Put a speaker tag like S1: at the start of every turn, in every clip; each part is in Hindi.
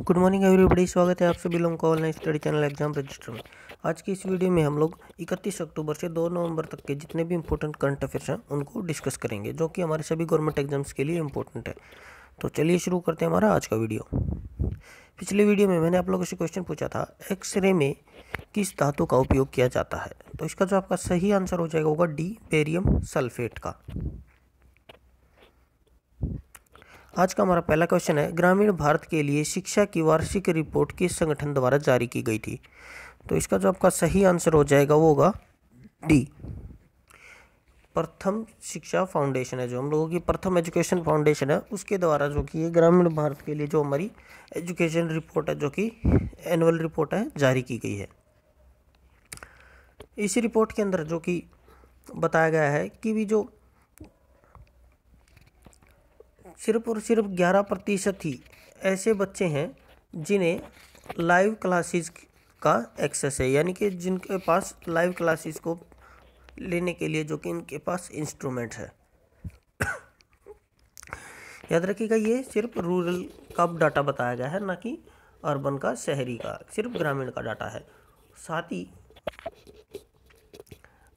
S1: गुड मॉर्निंग एवरीबडी स्वागत है आप सभी लोगों का online study channel exam register में आज की इस वीडियो में हम लोग 31 अक्टूबर से 2 नवंबर तक के जितने भी इंपॉर्टेंट करंट अफेयर्स हैं उनको डिस्कस करेंगे जो कि हमारे सभी गवर्नमेंट एग्जाम्स के लिए इंपॉर्टेंट है तो चलिए शुरू करते हैं हमारा आज का वीडियो पिछले वीडियो में मैंने आप लोगों से क्वेश्चन पूछा था एक्सरे में किस धातु का उपयोग किया जाता है तो इसका जो आपका सही आंसर हो जाएगा होगा डी बेरियम सल्फेट का आज का हमारा पहला क्वेश्चन है ग्रामीण भारत के लिए शिक्षा की वार्षिक रिपोर्ट किस संगठन द्वारा जारी की गई थी तो इसका जो आपका सही आंसर हो जाएगा वो होगा डी प्रथम शिक्षा फाउंडेशन है जो हम लोगों की प्रथम एजुकेशन फाउंडेशन है उसके द्वारा जो कि ये ग्रामीण भारत के लिए जो हमारी एजुकेशन रिपोर्ट है जो कि एनुअल रिपोर्ट है जारी की गई है इसी रिपोर्ट के अंदर जो कि बताया गया है कि भी जो सिर्फ और सिर्फ ग्यारह प्रतिशत ही ऐसे बच्चे हैं जिन्हें लाइव क्लासेस का एक्सेस है यानी कि जिनके पास लाइव क्लासेस को लेने के लिए जो कि इनके पास इंस्ट्रूमेंट है याद रखिएगा ये सिर्फ रूरल का डाटा बताया गया है ना कि अर्बन का शहरी का सिर्फ ग्रामीण का डाटा है साथ ही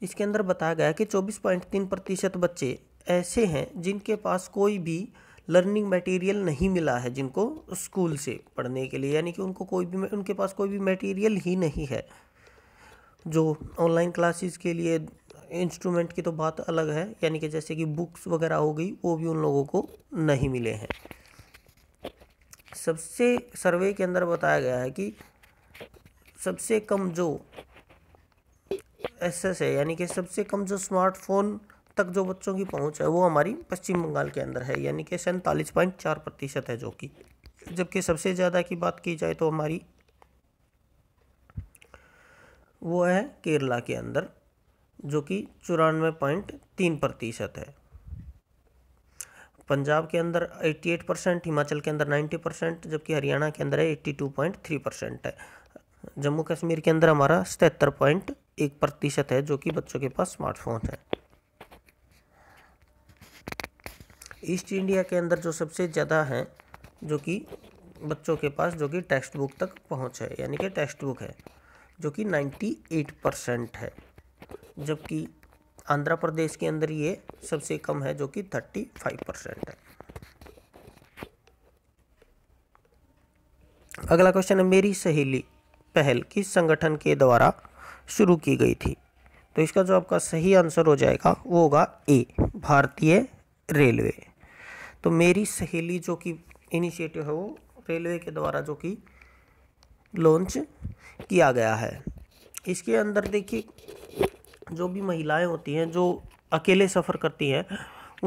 S1: इसके अंदर बताया गया है कि 24.3 प्रतिशत बच्चे ऐसे हैं जिनके पास कोई भी लर्निंग मटेरियल नहीं मिला है जिनको स्कूल से पढ़ने के लिए यानी कि उनको कोई भी उनके पास कोई भी मटेरियल ही नहीं है जो ऑनलाइन क्लासेस के लिए इंस्ट्रूमेंट की तो बात अलग है यानी कि जैसे कि बुक्स वगैरह हो गई वो भी उन लोगों को नहीं मिले हैं सबसे सर्वे के अंदर बताया गया है कि सबसे कम जो एस एस है यानी कि सबसे कम जो स्मार्टफोन तक जो बच्चों की पहुंच है वो हमारी पश्चिम बंगाल के अंदर है यानी कि सैंतालीस पॉइंट चार प्रतिशत है जो कि जबकि सबसे ज़्यादा की बात की जाए तो हमारी वो है केरला के अंदर जो कि चौरानवे पॉइंट तीन प्रतिशत है पंजाब के अंदर 88 परसेंट हिमाचल के अंदर 90 परसेंट जबकि हरियाणा के अंदर है 82.3 परसेंट है जम्मू कश्मीर के अंदर हमारा सतहत्तर पॉइंट एक प्रतिशत है जो कि बच्चों के पास स्मार्टफोन है ईस्ट इंडिया के अंदर जो सबसे ज़्यादा हैं जो कि बच्चों के पास जो कि टेक्स्ट बुक तक पहुँच है यानी कि टेक्स्ट बुक है जो कि 98 परसेंट है जबकि आंध्र प्रदेश के अंदर ये सबसे कम है जो कि 35 परसेंट है अगला क्वेश्चन है मेरी सहेली पहल किस संगठन के द्वारा शुरू की गई थी तो इसका जो आपका सही आंसर हो जाएगा वो होगा ए भारतीय रेलवे तो मेरी सहेली जो कि इनिशिएटिव है वो रेलवे के द्वारा जो कि लॉन्च किया गया है इसके अंदर देखिए जो भी महिलाएं होती हैं जो अकेले सफ़र करती हैं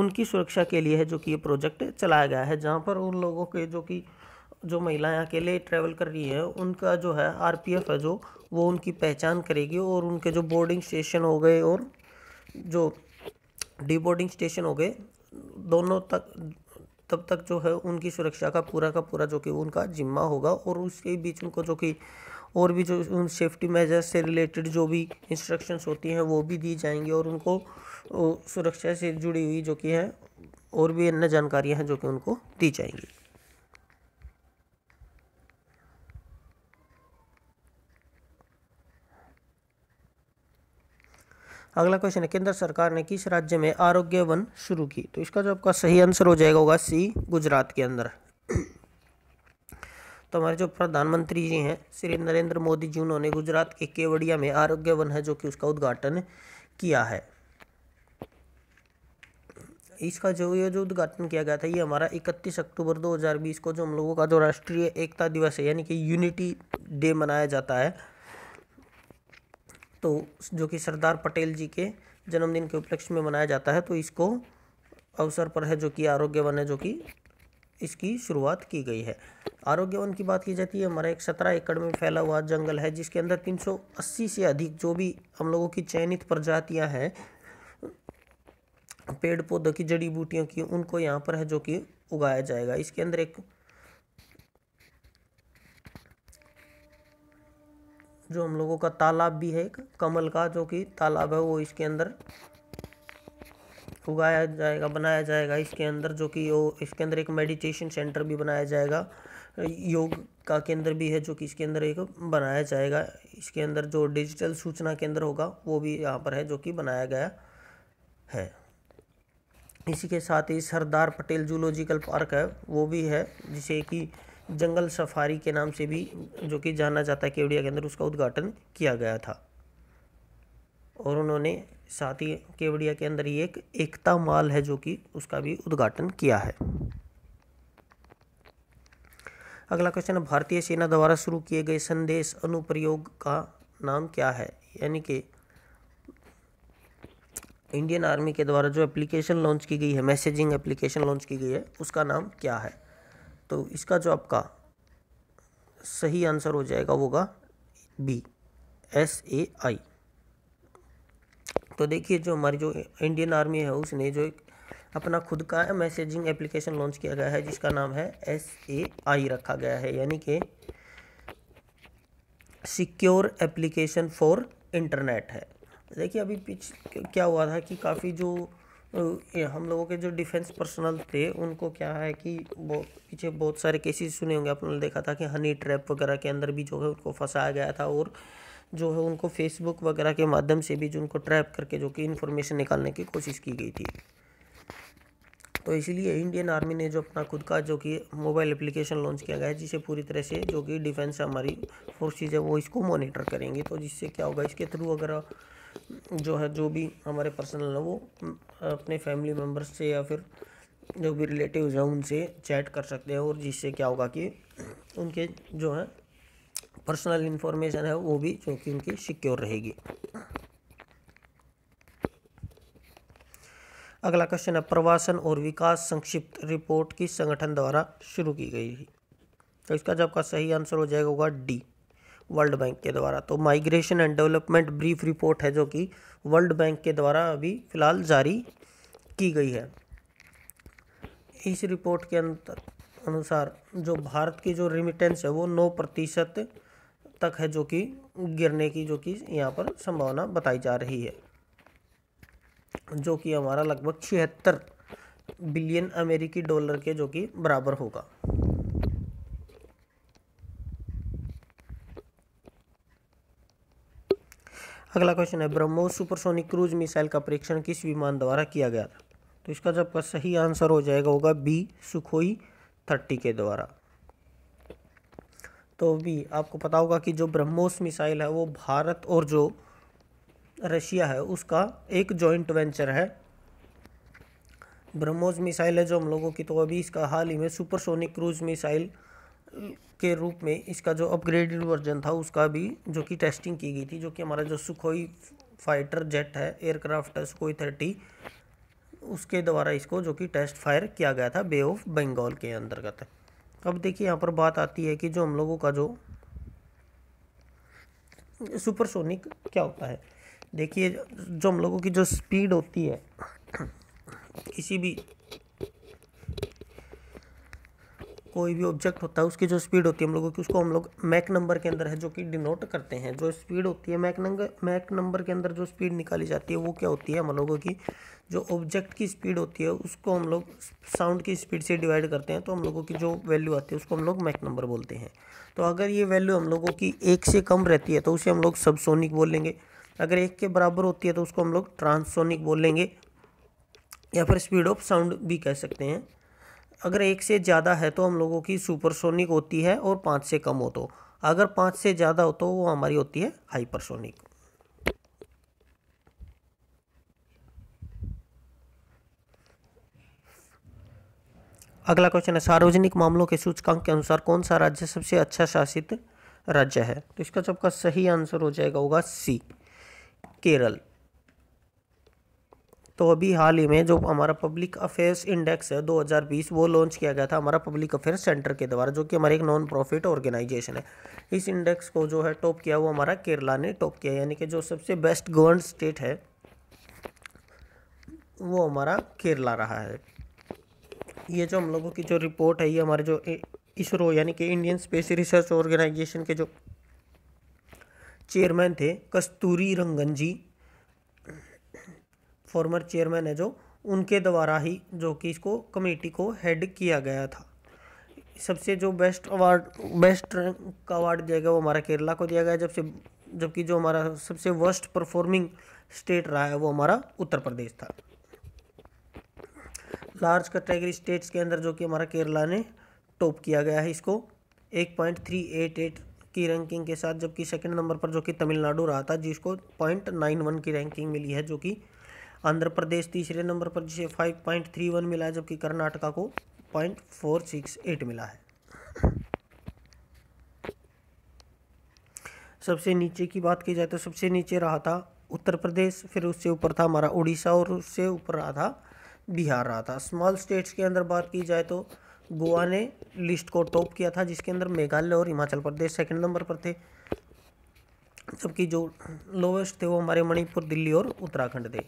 S1: उनकी सुरक्षा के लिए है जो कि ये प्रोजेक्ट चलाया गया है जहाँ पर उन लोगों के जो कि जो महिलाएं अकेले ट्रैवल कर रही हैं उनका जो है आरपीएफ है जो वो उनकी पहचान करेगी और उनके जो बोर्डिंग स्टेशन हो गए और जो डी बोर्डिंग स्टेशन हो गए दोनों तक तब तक जो है उनकी सुरक्षा का पूरा का पूरा जो कि उनका जिम्मा होगा और उसके बीच उनको जो कि और भी जो उन सेफ्टी मेजर्स से रिलेटेड जो भी इंस्ट्रक्शंस होती हैं वो भी दी जाएंगी और उनको सुरक्षा से जुड़ी हुई जो कि है और भी अन्य जानकारियाँ हैं जो कि उनको दी जाएंगी अगला क्वेश्चन है केंद्र सरकार ने किस राज्य में आरोग्य वन शुरू की तो इसका जो आपका सही आंसर हो जाएगा होगा सी गुजरात के अंदर तो हमारे जो प्रधानमंत्री जी हैं श्री नरेंद्र मोदी जी उन्होंने गुजरात के केवड़िया में आरोग्य वन है जो कि उसका उद्घाटन किया है इसका जो ये जो उद्घाटन किया गया था ये हमारा 31 अक्टूबर 2020 को जो हम लोगों का जो राष्ट्रीय एकता दिवस है यानी कि यूनिटी डे मनाया जाता है तो जो कि सरदार पटेल जी के जन्मदिन के उपलक्ष्य में मनाया जाता है तो इसको अवसर पर है जो कि आरोग्यवन है जो कि इसकी शुरुआत की गई है आरोग्य वन की बात की जाती है हमारा एक सत्रह एकड़ में फैला हुआ जंगल है जिसके अंदर 380 से अधिक जो भी हम लोगों की चयनित प्रजातियां हैं पेड़ पौधों की जड़ी बूटियों की उनको यहाँ पर है जो कि उगाया जाएगा इसके अंदर एक जो हम लोगों का तालाब भी है कमल का जो कि तालाब है वो इसके अंदर उगाया जाएगा बनाया जाएगा इसके अंदर जो कि वो इसके अंदर एक मेडिटेशन सेंटर भी बनाया जाएगा योग का केंद्र भी है जो कि इसके अंदर एक बनाया जाएगा इसके अंदर जो डिजिटल सूचना केंद्र होगा वो भी यहाँ पर है जो कि बनाया गया है इसी के साथ ही सरदार पटेल जूलॉजिकल पार्क है वो भी है जिसे कि जंगल सफारी के नाम से भी जो कि जाना जाता है केवड़िया के अंदर उसका उद्घाटन किया गया था और उन्होंने साथ ही केवड़िया के अंदर ही एक एकता माल है जो कि उसका भी उद्घाटन किया है अगला क्वेश्चन है भारतीय सेना द्वारा शुरू किए गए संदेश अनुप्रयोग का नाम क्या है यानी कि इंडियन आर्मी के द्वारा जो एप्लीकेशन लॉन्च की गई है मैसेजिंग एप्लीकेशन लॉन्च की गई है उसका नाम क्या है तो इसका जो आपका सही आंसर हो जाएगा वो होगा बी एस ए आई तो देखिए जो हमारी जो इंडियन आर्मी है उसने जो एक अपना खुद का मैसेजिंग एप्लीकेशन लॉन्च किया गया है जिसका नाम है एस ए आई रखा गया है यानी कि सिक्योर एप्लीकेशन फॉर इंटरनेट है देखिए अभी पिछ क्या हुआ था कि काफ़ी जो तो हम लोगों के जो डिफेंस पर्सनल थे उनको क्या है कि बहुत पीछे बहुत सारे केसेस सुने होंगे आपने देखा था कि हनी ट्रैप वगैरह के अंदर भी जो है उनको फंसाया गया था और जो है उनको फेसबुक वगैरह के माध्यम से भी जो उनको ट्रैप करके जो कि इन्फॉर्मेशन निकालने की कोशिश की गई थी तो इसलिए इंडियन आर्मी ने जो अपना खुद का जो कि मोबाइल एप्लीकेशन लॉन्च किया गया है जिसे पूरी तरह से जो कि डिफेंस हमारी फोर्सेज है वो इसको मॉनिटर करेंगे तो जिससे क्या होगा इसके थ्रू अगर जो है जो भी हमारे पर्सनल है वो अपने फैमिली मेम्बर्स से या फिर जो भी रिलेटिव हैं उनसे चैट कर सकते हैं और जिससे क्या होगा कि उनके जो है पर्सनल इन्फॉर्मेशन है वो भी चूँकि उनकी सिक्योर रहेगी अगला क्वेश्चन है प्रवासन और विकास संक्षिप्त रिपोर्ट किस संगठन द्वारा शुरू की गई थी तो इसका जब का सही आंसर हो जाएगा होगा डी वर्ल्ड बैंक के द्वारा तो migration and development brief report है जो कि वर्ल्ड बैंक के द्वारा अभी फ़िलहाल जारी की गई है इस रिपोर्ट के अंतर अनुसार जो भारत की जो रिमिटेंस है वो नौ प्रतिशत तक है जो कि गिरने की जो कि यहाँ पर संभावना बताई जा रही है जो कि हमारा लगभग छिहत्तर बिलियन अमेरिकी डॉलर के जो कि बराबर होगा अगला क्वेश्चन है ब्रह्मोस सुपरसोनिक क्रूज मिसाइल का परीक्षण किस विमान द्वारा किया गया था तो इसका जब का सही आंसर हो जाएगा होगा बी सुखोई थर्टी के द्वारा तो भी आपको पता होगा कि जो ब्रह्मोस मिसाइल है वो भारत और जो रशिया है उसका एक जॉइंट वेंचर है ब्रह्मोस मिसाइल है जो हम लोगों की तो अभी इसका हाल ही में सुपरसोनिक क्रूज मिसाइल के रूप में इसका जो अपग्रेडेड वर्जन था उसका भी जो कि टेस्टिंग की गई थी जो कि हमारा जो सुखोई फाइटर जेट है एयरक्राफ्ट है सुखोई थर्टी उसके द्वारा इसको जो कि टेस्ट फायर किया गया था बे ऑफ बंगाल के अंतर्गत अब देखिए यहाँ पर बात आती है कि जो हम लोगों का जो सुपरसोनिक क्या होता है देखिए जो हम लोगों की जो स्पीड होती है किसी भी कोई भी ऑब्जेक्ट होता है उसकी जो स्पीड होती है हम लोगों की उसको हम लोग मैक नंबर के अंदर है जो कि डिनोट करते हैं जो स्पीड होती है मैक नंबर मैक नंबर के अंदर जो स्पीड निकाली जाती है वो क्या होती है हम लोगों की जो ऑब्जेक्ट की स्पीड होती है उसको हम लोग साउंड की स्पीड से डिवाइड करते हैं तो हम लोगों की जो वैल्यू आती है उसको हम लोग मैक नंबर बोलते हैं तो अगर ये वैल्यू हम लोगों की एक से कम रहती है तो उसे हम लोग सबसोनिक बोलेंगे अगर एक के बराबर होती है तो उसको हम लोग ट्रांसोनिक बोलेंगे या फिर स्पीड ऑफ साउंड भी कह सकते हैं अगर एक से ज़्यादा है तो हम लोगों की सुपरसोनिक होती है और पाँच से कम हो तो अगर पाँच से ज़्यादा हो तो वो हमारी होती है हाइपरसोनिक अगला क्वेश्चन है सार्वजनिक मामलों के सूचकांक के अनुसार कौन सा राज्य सबसे अच्छा शासित राज्य है तो इसका सबका सही आंसर हो जाएगा होगा सी केरल तो अभी हाल ही में जो हमारा पब्लिक अफेयर्स इंडेक्स है 2020 वो लॉन्च किया गया था हमारा पब्लिक अफेयर्स सेंटर के द्वारा जो कि हमारे एक नॉन प्रॉफिट ऑर्गेनाइजेशन है इस इंडेक्स को जो है टॉप किया वो हमारा केरला ने टॉप किया यानी कि जो सबसे बेस्ट गवर्न स्टेट है वो हमारा केरला रहा है ये जो हम लोगों की जो रिपोर्ट है ये हमारे जो इसरो यानी कि इंडियन स्पेस रिसर्च ऑर्गेनाइजेशन के जो चेयरमैन थे कस्तूरी रंगन जी फॉर्मर चेयरमैन है जो उनके द्वारा ही जो कि इसको कमेटी को हेड किया गया था सबसे जो बेस्ट अवार्ड बेस्ट रैंक का अवार्ड दिया गया वो हमारा केरला को दिया गया जब से जबकि जो हमारा सबसे वर्स्ट परफॉर्मिंग स्टेट रहा है वो हमारा उत्तर प्रदेश था लार्ज कैटेगरी स्टेट्स के अंदर जो कि हमारा केरला ने टॉप किया गया है इसको एक पॉइंट थ्री एट एट की रैंकिंग के साथ जबकि सेकंड नंबर पर जो कि तमिलनाडु रहा था जिसको पॉइंट नाइन वन की रैंकिंग मिली है जो कि आंध्र प्रदेश तीसरे नंबर पर जिसे 5.31 मिला है जबकि कर्नाटका को 0.468 मिला है सबसे नीचे की बात की जाए तो सबसे नीचे रहा था उत्तर प्रदेश फिर उससे ऊपर था हमारा उड़ीसा और उससे ऊपर रहा था बिहार रहा था स्मॉल स्टेट्स के अंदर बात की जाए तो गोवा ने लिस्ट को टॉप किया था जिसके अंदर मेघालय और हिमाचल प्रदेश सेकंड नंबर पर थे जबकि जो लोवेस्ट थे वो हमारे मणिपुर दिल्ली और उत्तराखंड थे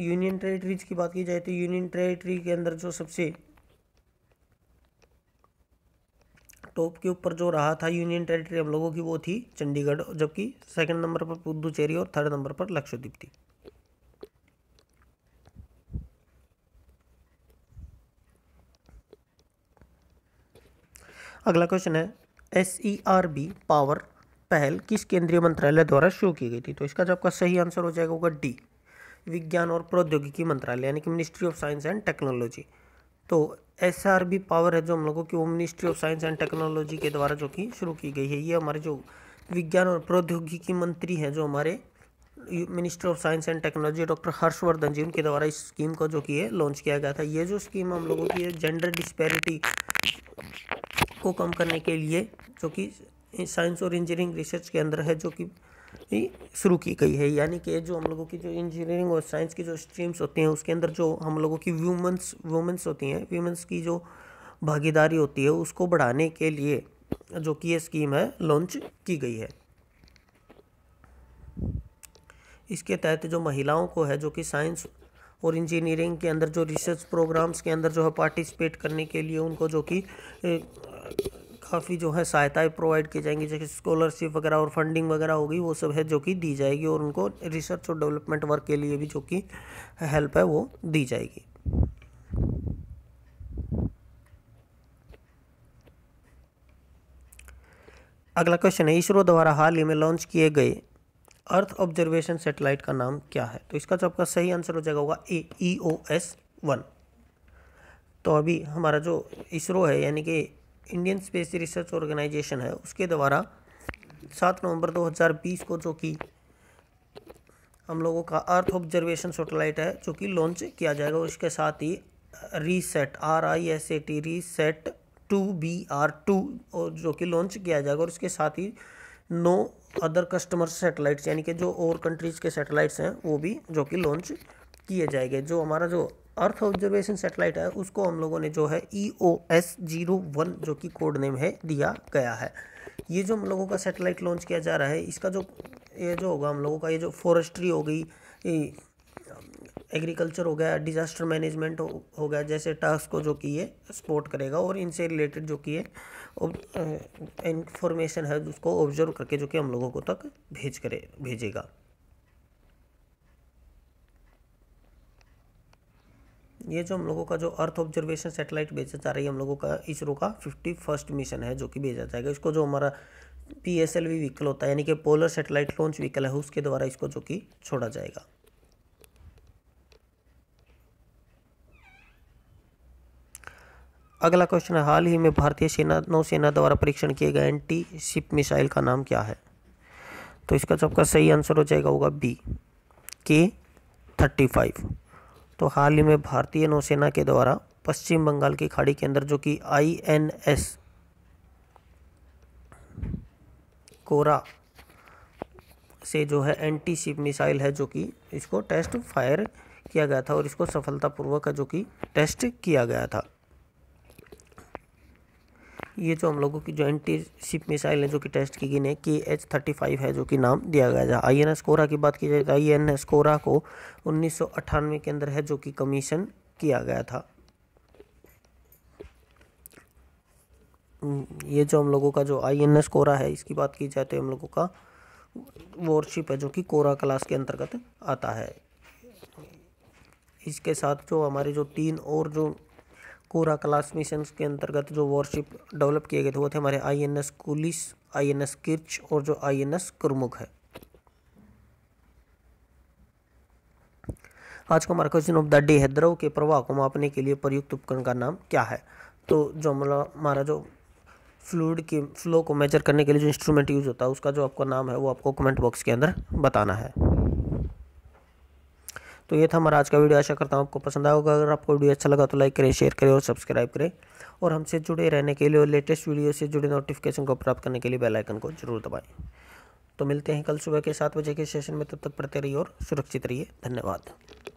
S1: यूनियन टेरिटरीज की बात की जाए तो यूनियन टेरिटरी के अंदर जो सबसे टॉप के ऊपर जो रहा था यूनियन टेरिटरी हम लोगों की वो थी चंडीगढ़ जबकि सेकंड नंबर पर पुदुचेरी और थर्ड नंबर पर लक्षद्वीप थी अगला क्वेश्चन है S E R B power पहल किस केंद्रीय मंत्रालय द्वारा शुरू की गई थी तो इसका जो आपका सही आंसर हो जाएगा होगा डी विज्ञान और प्रौद्योगिकी मंत्रालय यानी कि ministry of science and technology तो एस आर बी पावर है जो हम लोगों की वो ministry of science and technology के द्वारा जो कि शुरू की गई है ये हमारे जो विज्ञान और प्रौद्योगिकी मंत्री हैं जो हमारे ministry of science and technology doctor Harshvardhan ji उनके द्वारा इस स्कीम को जो कि है लॉन्च किया गया था ये जो स्कीम हम लोगों की है जेंडर डिस्पैरिटी को कम करने के लिए जो कि साइंस और इंजीनियरिंग रिसर्च के अंदर है जो कि शुरू की गई है यानी कि जो हम लोगों की जो इंजीनियरिंग और साइंस की जो स्ट्रीम्स होती हैं उसके अंदर जो हम लोगों की वुमेंस वूमेंस होती हैं वुमेंस की जो भागीदारी होती है उसको बढ़ाने के लिए जो कि ये स्कीम है लॉन्च की गई है इसके तहत जो महिलाओं को है जो कि साइंस और इंजीनियरिंग के अंदर जो रिसर्च प्रोग्राम्स के अंदर जो है पार्टिसिपेट करने के लिए उनको जो कि काफ़ी जो है सहायताएँ प्रोवाइड की जाएंगी जैसे स्कॉलरशिप वगैरह और फंडिंग वगैरह होगी वो सब है जो कि दी जाएगी और उनको रिसर्च और डेवलपमेंट वर्क के लिए भी जो कि हेल्प है वो दी जाएगी अगला क्वेश्चन है इसरो द्वारा हाल ही में लॉन्च किए गए अर्थ ऑब्जर्वेशन सेटेलाइट का नाम क्या है तो इसका जो आपका सही आंसर हो जाएगा होगा ए ई ओ एस वन तो अभी हमारा जो इसरो है यानी कि इंडियन स्पेस रिसर्च ऑर्गेनाइजेशन है उसके द्वारा सात नवंबर 2020 को जो कि हम लोगों का अर्थ ऑब्जर्वेशन सेटेलाइट है जो कि लॉन्च किया जाएगा उसके साथ ही RISAT R I S A T RISAT two B R two और जो कि लॉन्च किया जाएगा और इसके साथ ही नो अदर कस्टमर सेटेलाइट्स यानी कि जो और कंट्रीज़ के सेटेलाइट्स हैं वो भी जो कि लॉन्च किए जाएंगे जो हमारा जो अर्थ ऑब्जर्वेशन सेटेलाइट है उसको हम लोगों ने जो है E O S zero one जो कि कोड नेम है दिया गया है ये जो हम लोगों का सेटेलाइट लॉन्च किया जा रहा है इसका जो ये जो होगा हम लोगों का ये जो फॉरेस्ट्री हो गई एग्रीकल्चर हो गया डिजास्टर मैनेजमेंट हो, हो गया जैसे टास्क को जो कि ये सपोर्ट करेगा और इनसे रिलेटेड जो कि ये इंफॉर्मेशन है उसको ऑब्जर्व करके जो कि हम लोगों को तक भेज करे भेजेगा ये जो हम लोगों का जो अर्थ ऑब्जर्वेशन सेटेलाइट भेजा जा रही है हम लोगों का इसरो का फिफ्टी फर्स्ट मिशन है जो कि भेजा जाएगा इसको जो हमारा P S L V vehicle होता है यानी कि पोलर सेटेलाइट लॉन्च व्हीकल है उसके द्वारा इसको जो कि छोड़ा जाएगा अगला क्वेश्चन है हाल ही में भारतीय सेना नौसेना द्वारा परीक्षण किए गए एंटी शिप मिसाइल का नाम क्या है तो इसका सबका सही आंसर हो जाएगा होगा बी के थर्टी फाइव तो हाल ही में भारतीय नौसेना के द्वारा पश्चिम बंगाल की खाड़ी के अंदर जो कि आई एन एस कोरा से जो है एंटी शिप मिसाइल है जो कि इसको टेस्ट फायर किया गया था और इसको सफलतापूर्वक जो कि टेस्ट किया गया था ये जो हम लोगों की एंटी शिप मिसाइल है जो कि टेस्ट की गई है के एच थर्टी फाइव है जो कि नाम दिया गया था आई एन एस कोरा की बात की जाए तो आई एन एस कोरा को उन्नीस के अंदर है जो कि कमीशन किया गया था हम्म, ये जो हम लोगों का जो आई एन एस कोरा है इसकी बात की जाए तो हम लोगों का वॉरशिप है जो कि कोरा क्लास के अंतर्गत आता है इसके साथ जो हमारे जो तीन और जो कोरा क्लास मिशन के अंतर्गत जो वॉरशिप डेवलप किए गए थे वो थे हमारे I N S Kulish I N S Kirch और जो आई एन एस कुरमुख है आज का हमारा क्वेश्चन ऑफ द डे है द्रव के प्रवाह को मापने के लिए प्रयुक्त उपकरण का नाम क्या है तो जो हमारा जो फ्लूड के फ्लो को मेजर करने के लिए जो इंस्ट्रूमेंट यूज़ होता है उसका जो आपका नाम है वो आपको कमेंट बॉक्स के अंदर बताना है तो ये था हमारा आज का वीडियो आशा करता हूँ आपको पसंद आया होगा अगर आपको वीडियो अच्छा लगा तो लाइक करें शेयर करें और सब्सक्राइब करें और हमसे जुड़े रहने के लिए और लेटेस्ट वीडियो से जुड़े नोटिफिकेशन को प्राप्त करने के लिए बेल आइकन को जरूर दबाएं तो मिलते हैं कल सुबह के सात बजे के सेशन में तब तक पढ़ते रहिए और सुरक्षित रहिए धन्यवाद